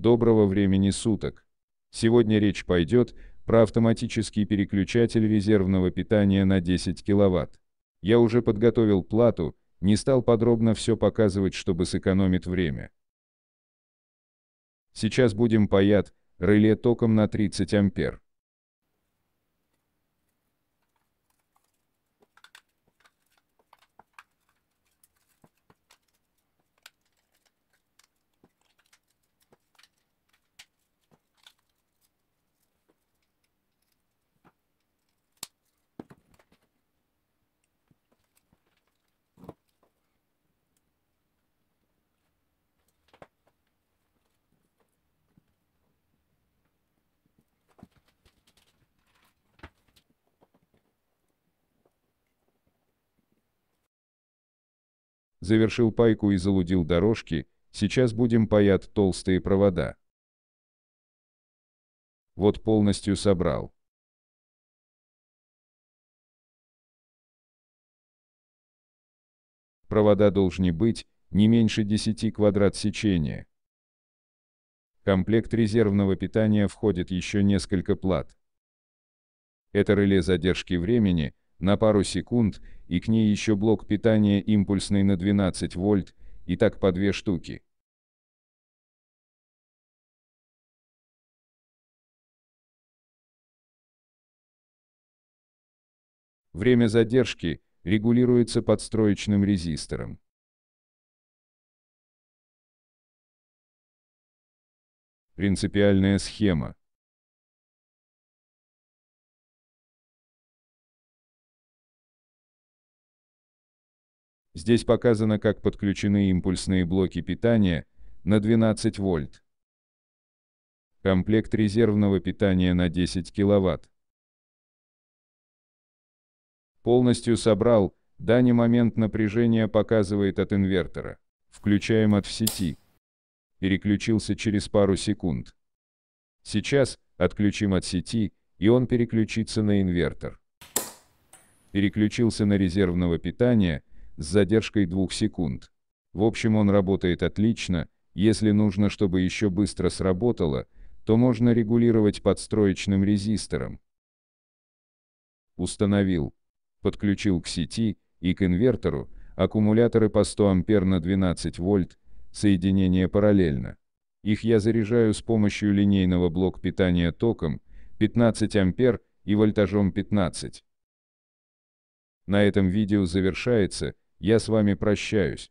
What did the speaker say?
Доброго времени суток. Сегодня речь пойдет про автоматический переключатель резервного питания на 10 кВт. Я уже подготовил плату, не стал подробно все показывать, чтобы сэкономить время. Сейчас будем паять реле током на 30 ампер. Завершил пайку и залудил дорожки, сейчас будем паять толстые провода. Вот полностью собрал. Провода должны быть не меньше 10 квадрат сечения. комплект резервного питания входит еще несколько плат. Это реле задержки времени – на пару секунд, и к ней еще блок питания импульсный на 12 вольт, и так по две штуки. Время задержки регулируется подстроечным резистором. Принципиальная схема. Здесь показано, как подключены импульсные блоки питания на 12 вольт. Комплект резервного питания на 10 киловатт. Полностью собрал, данный момент напряжения показывает от инвертора. Включаем от в сети. Переключился через пару секунд. Сейчас, отключим от сети, и он переключится на инвертор. Переключился на резервного питания, с задержкой двух секунд. В общем он работает отлично, если нужно, чтобы еще быстро сработало, то можно регулировать подстроечным резистором. Установил. Подключил к сети и к инвертору аккумуляторы по 100 ампер на 12 вольт, соединение параллельно. Их я заряжаю с помощью линейного блок питания током 15 ампер и вольтажом 15. На этом видео завершается, я с вами прощаюсь.